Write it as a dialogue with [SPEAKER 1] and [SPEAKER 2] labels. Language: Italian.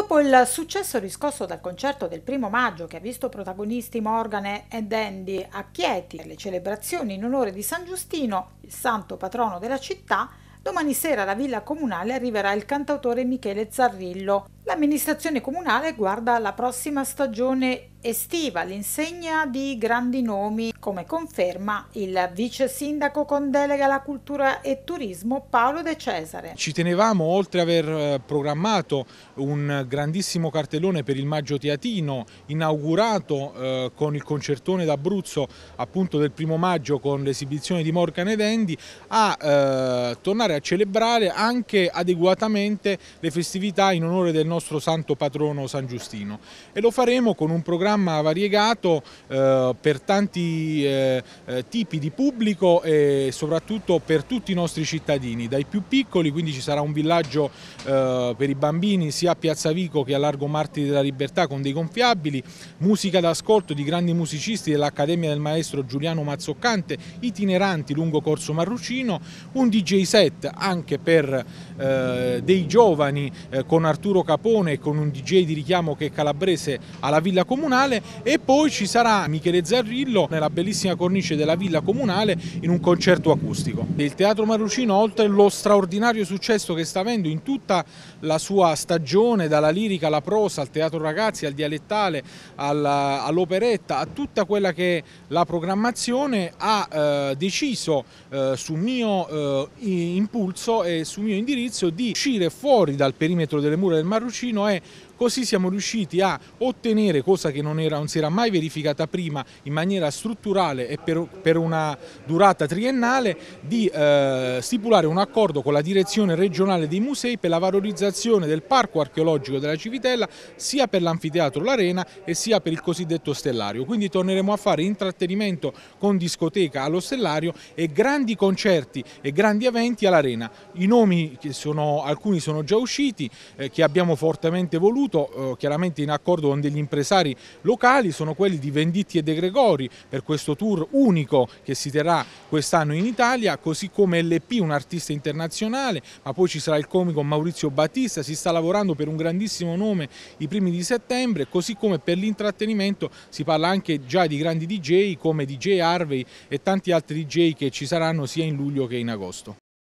[SPEAKER 1] Dopo il successo riscosso dal concerto del primo maggio che ha visto protagonisti Morgan e Dandy a Chieti per le celebrazioni in onore di San Giustino, il santo patrono della città, Domani sera alla Villa Comunale arriverà il cantautore Michele Zarrillo. L'amministrazione comunale guarda alla prossima stagione estiva l'insegna di grandi nomi, come conferma il vice sindaco con delega alla cultura e turismo Paolo De Cesare.
[SPEAKER 2] Ci tenevamo, oltre ad aver eh, programmato un grandissimo cartellone per il Maggio Teatino, inaugurato eh, con il concertone d'Abruzzo appunto del primo maggio con l'esibizione di Morgan ed Andy, a eh, tornare a celebrare anche adeguatamente le festività in onore del nostro santo patrono San Giustino. E lo faremo con un programma programma variegato eh, per tanti eh, eh, tipi di pubblico e soprattutto per tutti i nostri cittadini, dai più piccoli, quindi ci sarà un villaggio eh, per i bambini sia a Piazza Vico che a Largo Martiri della Libertà con dei gonfiabili, musica d'ascolto di grandi musicisti dell'Accademia del Maestro Giuliano Mazzoccante, itineranti lungo Corso Marrucino, un DJ set anche per eh, dei giovani eh, con Arturo Capone e con un DJ di richiamo che è calabrese alla Villa Comunale comunale e poi ci sarà Michele Zarrillo nella bellissima cornice della villa comunale in un concerto acustico. Il Teatro Marrucino, oltre allo straordinario successo che sta avendo in tutta la sua stagione, dalla lirica alla prosa, al teatro ragazzi, al dialettale, all'operetta, a tutta quella che è la programmazione, ha eh, deciso eh, su mio eh, impulso e su mio indirizzo di uscire fuori dal perimetro delle mura del Marrucino e così siamo riusciti a ottenere, cosa che non non, era, non, si era mai verificata prima in maniera strutturale e per, per una durata triennale di eh, stipulare un accordo con la direzione regionale dei musei per la valorizzazione del parco archeologico della Civitella sia per l'anfiteatro L'Arena e sia per il cosiddetto stellario. Quindi torneremo a fare intrattenimento con discoteca allo stellario e grandi concerti e grandi eventi all'Arena. I nomi, sono, alcuni sono già usciti, eh, che abbiamo fortemente voluto, eh, chiaramente in accordo con degli impresari locali sono quelli di Venditti e De Gregori per questo tour unico che si terrà quest'anno in Italia, così come LP, un artista internazionale, ma poi ci sarà il comico Maurizio Battista, si sta lavorando per un grandissimo nome i primi di settembre, così come per l'intrattenimento si parla anche già di grandi DJ come DJ Harvey e tanti altri DJ che ci saranno sia in luglio che in agosto.